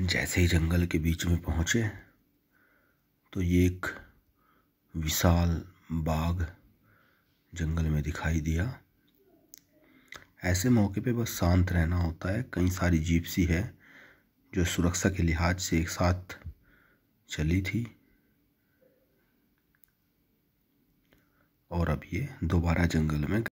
जैसे ही जंगल के बीच में पहुंचे तो ये एक विशाल बाग जंगल में दिखाई दिया ऐसे मौके पे बस शांत रहना होता है कई सारी जीप सी है जो सुरक्षा के लिहाज से एक साथ चली थी और अब ये दोबारा जंगल में